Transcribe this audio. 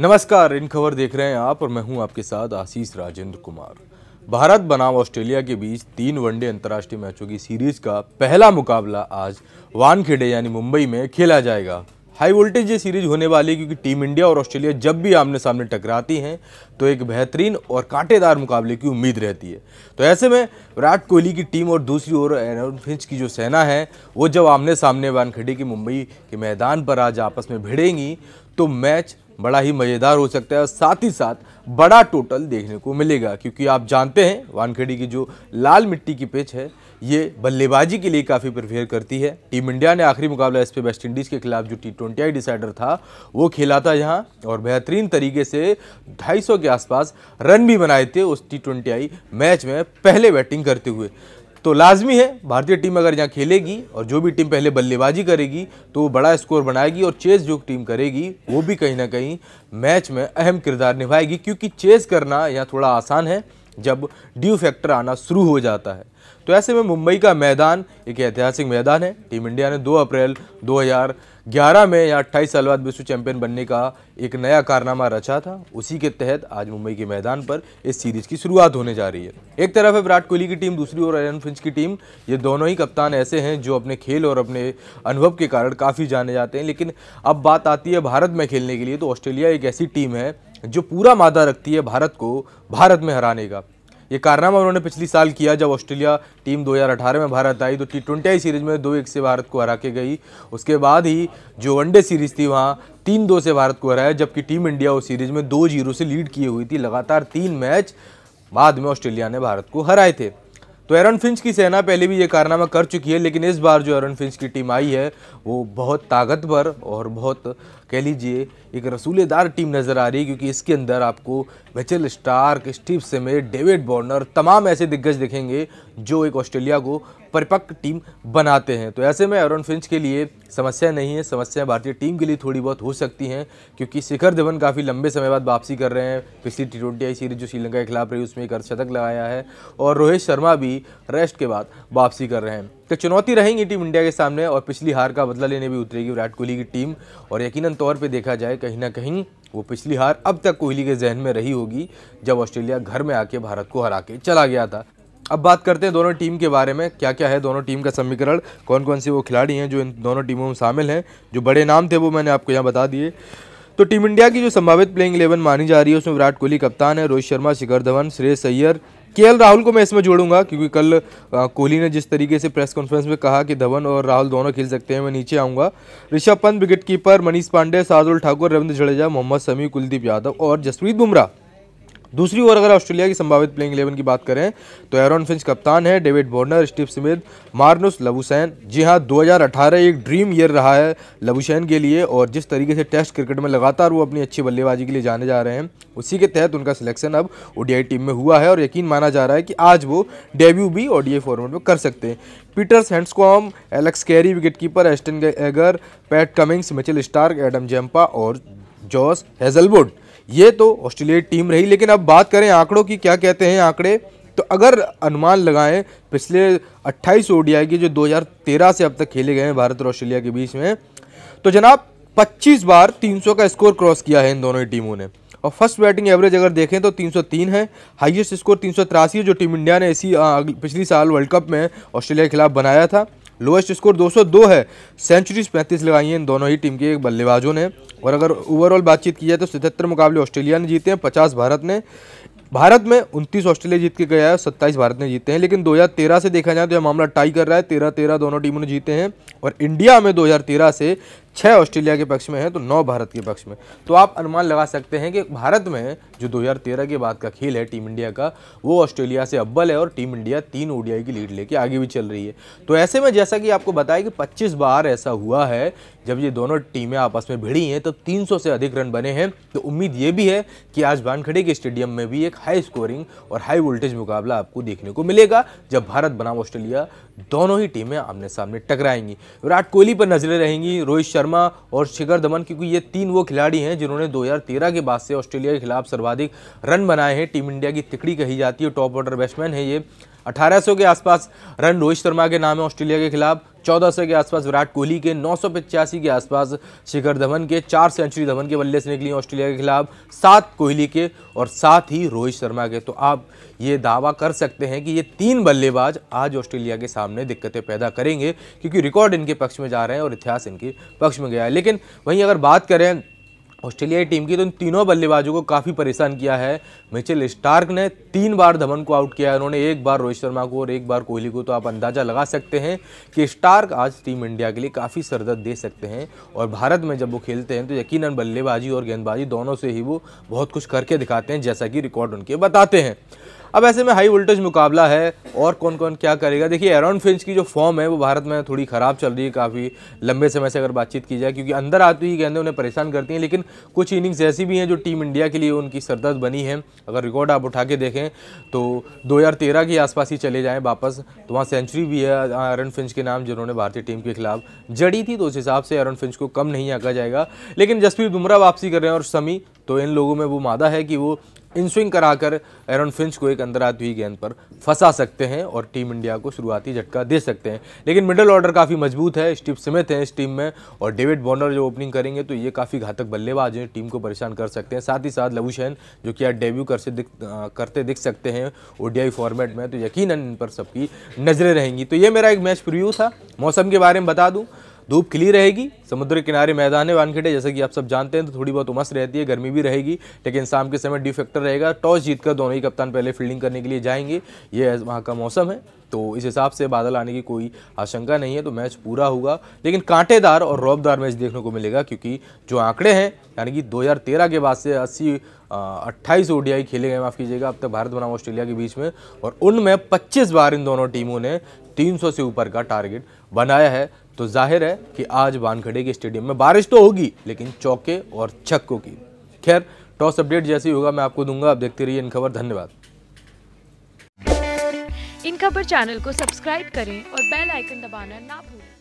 नमस्कार इन खबर देख रहे हैं आप और मैं हूं आपके साथ आशीष राजेंद्र कुमार भारत बनाम ऑस्ट्रेलिया के बीच तीन वनडे अंतर्राष्ट्रीय मैचों की सीरीज का पहला मुकाबला आज वानखेड़े यानी मुंबई में खेला जाएगा हाई वोल्टेज ये सीरीज होने वाली है क्योंकि टीम इंडिया और ऑस्ट्रेलिया जब भी आमने सामने टकराती हैं तो एक बेहतरीन और कांटेदार मुकाबले की उम्मीद रहती है तो ऐसे में विराट कोहली की टीम और दूसरी ओर एरन फिंच की जो सेना है वो जब आमने सामने वानखेड़े की मुंबई के मैदान पर आज आपस में भिड़ेंगी तो मैच बड़ा ही मज़ेदार हो सकता है और साथ ही साथ बड़ा टोटल देखने को मिलेगा क्योंकि आप जानते हैं वानखेड़ी की जो लाल मिट्टी की पिच है ये बल्लेबाजी के लिए काफ़ी प्रिफेयर करती है टीम इंडिया ने आखिरी मुकाबला इस पर वेस्ट इंडीज़ के खिलाफ जो टी ट्वेंटी आई डिसाइडर था वो खेला था यहाँ और बेहतरीन तरीके से 250 के आसपास रन भी बनाए थे उस टी ट्वेंटी आई मैच में पहले बैटिंग करते हुए तो लाजमी है भारतीय टीम अगर यहाँ खेलेगी और जो भी टीम पहले बल्लेबाजी करेगी तो वो बड़ा स्कोर बनाएगी और चेस जो टीम करेगी वो भी कहीं ना कहीं मैच में अहम किरदार निभाएगी क्योंकि चेस करना यहाँ थोड़ा आसान है जब ड्यू फैक्टर आना शुरू हो जाता है तो ऐसे में मुंबई का मैदान एक ऐतिहासिक मैदान है टीम इंडिया ने दो अप्रैल दो 2011 में या 28 साल बाद विश्व चैंपियन बनने का एक नया कारनामा रचा था उसी के तहत आज मुंबई के मैदान पर इस सीरीज की शुरुआत होने जा रही है एक तरफ है विराट कोहली की टीम दूसरी ओर एरन फिंच की टीम ये दोनों ही कप्तान ऐसे हैं जो अपने खेल और अपने अनुभव के कारण काफ़ी जाने जाते हैं लेकिन अब बात आती है भारत में खेलने के लिए तो ऑस्ट्रेलिया एक ऐसी टीम है जो पूरा मादा रखती है भारत को भारत में हराने का ये कारनामा उन्होंने पिछली साल किया जब ऑस्ट्रेलिया टीम 2018 में भारत आई तो टी ट्वेंटी सीरीज में दो एक से भारत को हरा के गई उसके बाद ही जो वनडे सीरीज थी वहाँ तीन दो से भारत को हराया जबकि टीम इंडिया उस सीरीज में दो जीरो से लीड किए हुई थी लगातार तीन मैच बाद में ऑस्ट्रेलिया ने भारत को हराए थे तो एरन फिंच की सेना पहले भी ये कारनामा कर चुकी है लेकिन इस बार जो एरन फिंच की टीम आई है वो बहुत ताकतवर और बहुत कह लीजिए एक रसूलेदार टीम नज़र आ रही है क्योंकि इसके अंदर आपको वेचल स्टार्क स्टीव समेत डेविड बॉर्नर तमाम ऐसे दिग्गज दिखेंगे जो एक ऑस्ट्रेलिया को परिपक्व टीम बनाते हैं तो ऐसे में एरन फिंच के लिए समस्या नहीं है समस्या भारतीय टीम के लिए थोड़ी बहुत हो सकती हैं क्योंकि शिखर धवन काफ़ी लंबे समय बाद वापसी कर रहे हैं पिछली टी ट्वेंटी आई सीरीज जो श्रीलंका के खिलाफ रही उसमें एक अर्धशतक लगाया है और रोहित शर्मा भी रेस्ट के बाद वापसी कर रहे हैं तो चुनौती रहेंगी टीम इंडिया के सामने और पिछली हार का बदला लेने भी उतरेगी विराट कोहली की टीम और यकीन तौर पर देखा जाए कहीं ना कहीं वो पिछली हार अब तक कोहली के जहन में रही होगी जब ऑस्ट्रेलिया घर में आके भारत को हरा के चला गया था अब बात करते हैं दोनों टीम के बारे में क्या क्या है दोनों टीम का समीकरण कौन कौन से वो खिलाड़ी हैं जो इन दोनों टीमों में शामिल हैं जो बड़े नाम थे वो मैंने आपको यहाँ बता दिए तो टीम इंडिया की जो संभावित प्लेइंग इलेवन मानी जा रही है उसमें विराट कोहली कप्तान है रोहित शर्मा शिखर धवन श्रेयस अय्यर के राहुल को मैं इसमें जोड़ूंगा क्योंकि कल कोहली ने जिस तरीके से प्रेस कॉन्फ्रेंस में कहा कि धवन और राहुल दोनों खेल सकते हैं मैं नीचे आऊँगा ऋषभ पंत विकेट कीपर मनीष पांडे शार्दुल ठाकुर रविंद्र जडेजा मोहम्मद समी कुलदीप यादव और जसप्रीत बुमराह दूसरी ओर अगर ऑस्ट्रेलिया की संभावित प्लेइंग इलेवन की बात करें तो एरोन फिंच कप्तान है David Warner Steve Smith Marnus Labuschagne जी हाँ 2018 एक ड्रीम ईयर रहा है लबुसैन के लिए और जिस तरीके से टेस्ट क्रिकेट में लगातार वो अपनी अच्छी बल्लेबाजी के लिए जाने जा रहे हैं उसी के तहत उनका सिलेक्शन अब ओडीआई टीम में हुआ है और यकीन माना जा रहा है कि आज वो डेब्यू भी ओडीआई फॉर्मेट में कर सकते हैं Peters Handscomb Alex Carey wicketkeeper Ashton Agar Pat Cummins Mitchell Starc Adam Zampa और जॉस हेजलवुड ये तो ऑस्ट्रेलिया टीम रही लेकिन अब बात करें आंकड़ों की क्या कहते हैं आंकड़े तो अगर अनुमान लगाएं पिछले 28 ओडीआई की जो 2013 से अब तक खेले गए हैं भारत और ऑस्ट्रेलिया के बीच में तो जनाब 25 बार 300 का स्कोर क्रॉस किया है इन दोनों ही टीमों ने और फर्स्ट बैटिंग एवरेज अगर देखें तो 303 है हाईएस्ट स्कोर तीन है जो टीम इंडिया ने इसी पिछली साल वर्ल्ड कप में ऑस्ट्रेलिया के खिलाफ बनाया था लोएस्ट स्कोर 202 है सेंचुरीज पैंतीस लगाई हैं इन दोनों ही टीम के बल्लेबाजों ने और अगर ओवरऑल बातचीत की जाए तो सतहत्तर मुकाबले ऑस्ट्रेलिया ने जीते हैं पचास भारत ने भारत में उनतीस ऑस्ट्रेलिया जीत के गया है सत्ताईस भारत ने जीते हैं लेकिन 2013 से देखा जाए तो यह मामला टाई कर रहा है तेरह तेरह दोनों टीमों ने जीते हैं और इंडिया में 2013 से छः ऑस्ट्रेलिया के पक्ष में है तो नौ भारत के पक्ष में तो आप अनुमान लगा सकते हैं कि भारत में जो 2013 के बाद का खेल है टीम इंडिया का वो ऑस्ट्रेलिया से अव्वल है और टीम इंडिया तीन ओडीआई की लीड लेके आगे भी चल रही है तो ऐसे में जैसा कि आपको बताया कि पच्चीस बार ऐसा हुआ है जब ये दोनों टीमें आपस में भिड़ी हैं तब तो तीन से अधिक रन बने हैं तो उम्मीद ये भी है कि आज बानखड़े के स्टेडियम में भी एक हाई स्कोरिंग और हाई वोल्टेज मुकाबला आपको देखने को मिलेगा जब भारत बनाम ऑस्ट्रेलिया दोनों ही टीमें आमने सामने टकराएंगी विराट कोहली पर नजरें रहेंगी रोहित शर्मा और शिखर धमन क्योंकि ये तीन वो खिलाड़ी हैं जिन्होंने 2013 के बाद से ऑस्ट्रेलिया के खिलाफ सर्वाधिक रन बनाए हैं टीम इंडिया की तिकड़ी कही जाती है टॉप ऑर्डर बैट्समैन है ये अठारह के आसपास रन रोहित शर्मा के नाम है ऑस्ट्रेलिया के खिलाफ 1400 के आसपास विराट कोहली के नौ के आसपास शिखर धवन के चार सेंचुरी धवन के बल्ले से निकली ऑस्ट्रेलिया के खिलाफ सात कोहली के और सात ही रोहित शर्मा के तो आप ये दावा कर सकते हैं कि ये तीन बल्लेबाज आज ऑस्ट्रेलिया के सामने दिक्कतें पैदा करेंगे क्योंकि रिकॉर्ड इनके पक्ष में जा रहे हैं और इतिहास इनके पक्ष में गया है लेकिन वहीं अगर बात करें ऑस्ट्रेलियाई टीम की तो इन तीनों बल्लेबाजों को काफ़ी परेशान किया है मिचेल स्टार्क ने तीन बार धवन को आउट किया है उन्होंने एक बार रोहित शर्मा को और एक बार कोहली को तो आप अंदाज़ा लगा सकते हैं कि स्टार्क आज टीम इंडिया के लिए काफ़ी सरदर्द दे सकते हैं और भारत में जब वो खेलते हैं तो यकीन बल्लेबाजी और गेंदबाजी दोनों से ही वो बहुत कुछ करके दिखाते हैं जैसा कि रिकॉर्ड उनके बताते हैं अब ऐसे में हाई वोल्टेज मुकाबला है और कौन कौन क्या करेगा देखिए एरॉन फिंच की जो फॉर्म है वो भारत में थोड़ी ख़राब चल रही है काफ़ी लंबे समय से अगर बातचीत की जाए क्योंकि अंदर आती ही गेंदें उन्हें परेशान करती हैं लेकिन कुछ इनिंग्स ऐसी भी हैं जो टीम इंडिया के लिए उनकी सरदर्द बनी है अगर रिकॉर्ड आप उठा के देखें तो दो के आसपास ही चले जाएँ वापस तो वहाँ सेंचुरी भी है एरन फिंच के नाम जिन्होंने भारतीय टीम के खिलाफ जड़ी थी तो उस हिसाब से एरन फिंच को कम नहीं आका जाएगा लेकिन जसप्रीत बुमराह वापसी कर रहे हैं और समी तो इन लोगों में वो मादा है कि वो इन स्विंग कराकर एरन फिंच को एक अंतरात हुई गेंद पर फंसा सकते हैं और टीम इंडिया को शुरुआती झटका दे सकते हैं लेकिन मिडल ऑर्डर काफ़ी मजबूत है स्टीव स्मिथ हैं इस टीम में और डेविड बॉर्नर जो ओपनिंग करेंगे तो ये काफ़ी घातक बल्लेबाज हैं टीम को परेशान कर सकते हैं साथ ही साथ लवू जो कि आज डेब्यू कर से दिख करते दिख सकते हैं ओडीआई फॉर्मेट में तो यकीन इन पर सबकी नज़रें रहेंगी तो ये मेरा एक मैच प्रिव्यू था मौसम के बारे में बता दूँ धूप खिली रहेगी समुद्र किनारे मैदान है वानखेड़े जैसे कि आप सब जानते हैं तो थोड़ी बहुत उमस रहती है गर्मी भी रहेगी लेकिन शाम के समय डी फैक्टर रहेगा टॉस जीतकर दोनों ही कप्तान पहले फील्डिंग करने के लिए जाएंगे ये वहाँ का मौसम है तो इस हिसाब से बादल आने की कोई आशंका नहीं है तो मैच पूरा होगा लेकिन कांटेदार और रौबदार मैच देखने को मिलेगा क्योंकि जो आंकड़े हैं यानी कि 2013 के बाद से अस्सी अट्ठाईस ओडीआई खेले गए माफ़ कीजिएगा अब तक भारत बनाम ऑस्ट्रेलिया के बीच में और उनमें 25 बार इन दोनों टीमों ने 300 से ऊपर का टारगेट बनाया है तो जाहिर है कि आज वानखड़े के स्टेडियम में बारिश तो होगी लेकिन चौके और छक्कों की खैर टॉस अपडेट जैसे होगा मैं आपको दूंगा आप देखते रहिए इन खबर धन्यवाद इन खबर चैनल को सब्सक्राइब करें और बेल आइकन दबाना ना भूलें